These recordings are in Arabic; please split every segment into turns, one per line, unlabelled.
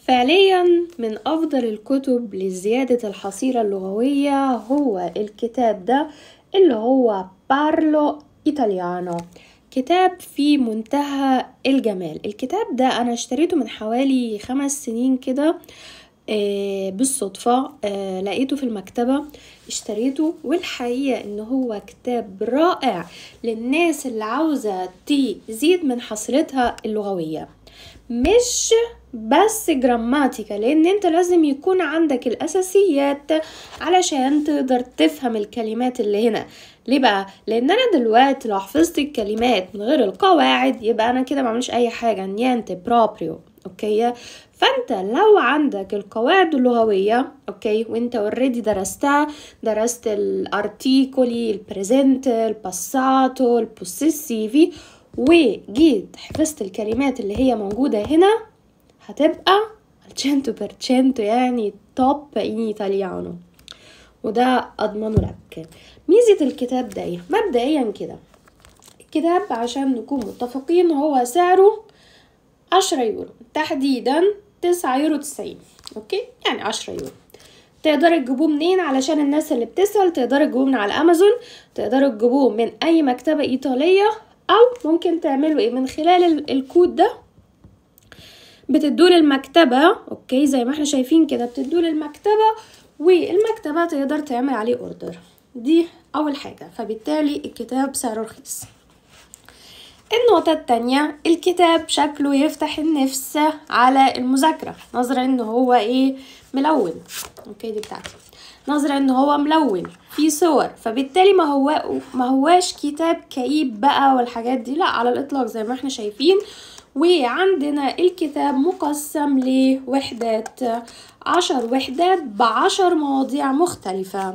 فعليا من أفضل الكتب لزيادة الحصيلة اللغوية هو الكتاب ده اللي هو بارلو إيطاليانو كتاب في منتهى الجمال الكتاب ده أنا اشتريته من حوالي خمس سنين كده آه، بالصدفة آه، لقيته في المكتبة اشتريته والحقيقة ان هو كتاب رائع للناس اللي عاوزة تزيد من حصيلتها اللغوية مش بس جراماتيكا لان انت لازم يكون عندك الاساسيات علشان تقدر تفهم الكلمات اللي هنا ليه بقى لان انا دلوقتي لو حفظت الكلمات من غير القواعد يبقى انا كده ما عملش اي حاجه نيانت بروبريو اوكي فانت لو عندك القواعد اللغويه اوكي وانت اوريدي درستها درست الارتيكولي البريزنت الباساتو البوسيسيفي وجيت حفظت الكلمات اللي هي موجودة هنا هتبقى التشنتو برشنتو يعني توب ان ايطاليانو وده اضمنه لك ميزة الكتاب ده ايه مبدئيا كده الكتاب عشان نكون متفقين هو سعره عشرة يورو تحديدا تسعة يورو تسعين اوكي يعني عشرة يورو تقدر تجيبوه منين علشان الناس اللي بتسأل تقدر تجيبوه من على امازون تقدر تجيبوه من اي مكتبة ايطالية او ممكن تعملوا ايه من خلال الكود ده بتدوه للمكتبه اوكي زي ما احنا شايفين كده بتدوه للمكتبه والمكتبه تقدر تعمل عليه اوردر دي اول حاجه فبالتالي الكتاب سعره رخيص النقطة التانية الكتاب شكله يفتح النفس على المذاكرة نظرا ان هو ايه ملون اوكي دي بتاعتي نظرا ان هو ملون فيه صور فبالتالي ما هو ما هواش كتاب كئيب بقى والحاجات دي لا على الاطلاق زي ما احنا شايفين وعندنا الكتاب مقسم لوحدات عشر وحدات بعشر مواضيع مختلفة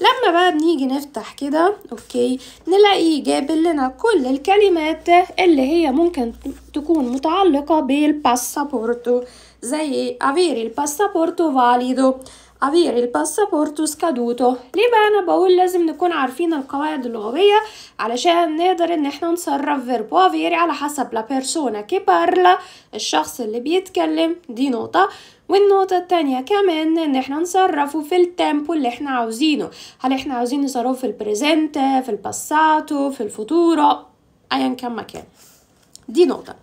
لما بقى بنيجي نفتح كده اوكي نلاقي جاب لنا كل الكلمات اللي هي ممكن تكون متعلقة بالباسابورتو زي avere il passaporto valido avere il passaporto scaduto ليه بقى انا بقول لازم نكون عارفين القواعد اللغوية علشان نقدر ان احنا نصرف فيرب avere على حسب la persona che parla الشخص اللي بيتكلم دي نقطة والنقطة التانية كمان ان احنا نصرفه في التيمبو اللي احنا عاوزينه هل احنا عاوزين نصرفه في البريزنت في الباساتو في الفوتورا ايا كان مكان دي نقطة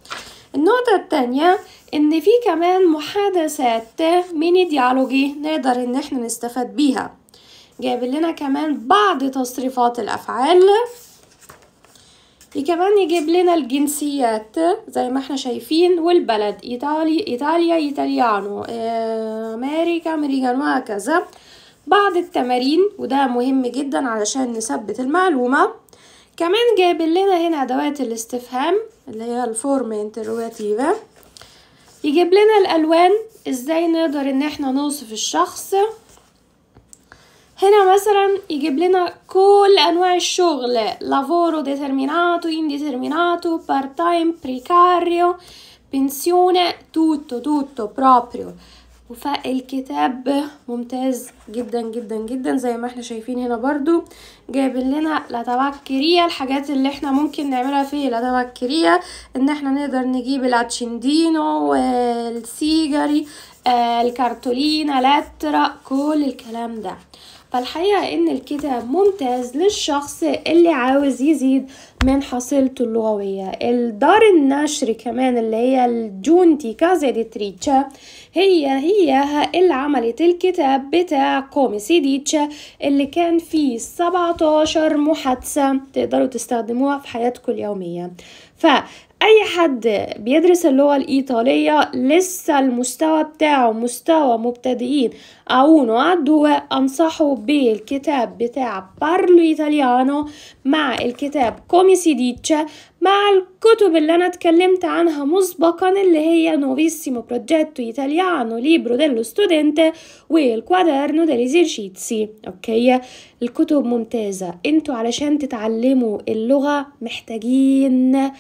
النقطة التانية ان في كمان محادثات ميني ديالوجي نقدر ان احنا نستفاد بيها جايب لنا كمان بعض تصريفات الافعال كمان يجيب لنا الجنسيات زي ما احنا شايفين والبلد ايطالي ايطاليا ايطاليانو آه، امريكا امريكان وهكذا بعض التمارين وده مهم جدا علشان نثبت المعلومه كمان جايبين لنا هنا أدوات الاستفهام اللي هي الفورم انترواتيفا يجيب لنا الألوان ازاي نقدر ان احنا نوصف الشخص هنا مثلا يجيب لنا كل انواع الشغل لافورو determinato indeterminato بار تايم بريكاريو بنسيونه توتو توتو بروبريو فالكتاب ممتاز جدا جدا جدا زي ما احنا شايفين هنا برضو جايب لنا لتبكرية الحاجات اللي احنا ممكن نعملها فيه لتبكرية ان احنا نقدر نجيب العتشندينو والسيجري آه الكارتولينا لاترا كل الكلام ده فالحقيقة ان الكتاب ممتاز للشخص اللي عاوز يزيد من حصيلته اللغوية الدار النشر كمان اللي هي الجونتي كازا دي تريتشا هي هي اللي عملت الكتاب بتاع كومي سيديتشا اللي كان فيه 17 محادثة تقدروا تستخدموها في حياتكم اليومية ف حد بيدرس اللغة الإيطالية لسه المستوى بتاعه مستوى مبتدئين أو نعدوه أنصحه بالكتاب بتاع بارلو إيطاليانو مع الكتاب كومي سيديتشا مع الكتب اللي أنا اتكلمت عنها مسبقا اللي هي نوفيسيمو بروجيتو إيطاليانو ليبرو ديلو ستودنت والكوادرنو ديليزيرشيتسي أوكي الكتب ممتازة انتوا علشان تتعلموا اللغة محتاجين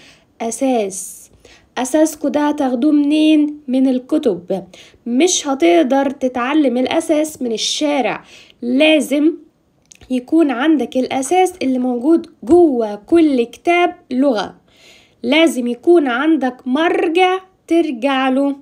أساس أساسكو ده هتاخدوه منين من الكتب مش هتقدر تتعلم الأساس من الشارع لازم يكون عندك الأساس اللي موجود جوه كل كتاب لغة لازم يكون عندك مرجع ترجع له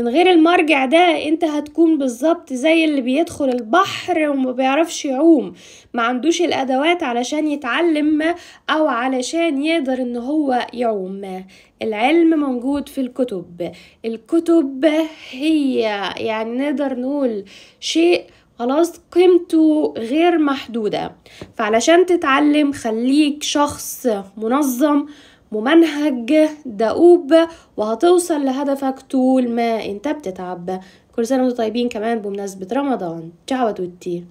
من غير المرجع ده انت هتكون بالظبط زي اللي بيدخل البحر وما بيعرفش يعوم ما عندوش الادوات علشان يتعلم او علشان يقدر ان هو يعوم العلم موجود في الكتب الكتب هي يعني نقدر نقول شيء خلاص قيمته غير محدودة فعلشان تتعلم خليك شخص منظم ممنهج دؤوب وهتوصل لهدفك طول ما انت بتتعب كل سنة وانتم طيبين كمان بمناسبة رمضان تشاو توتي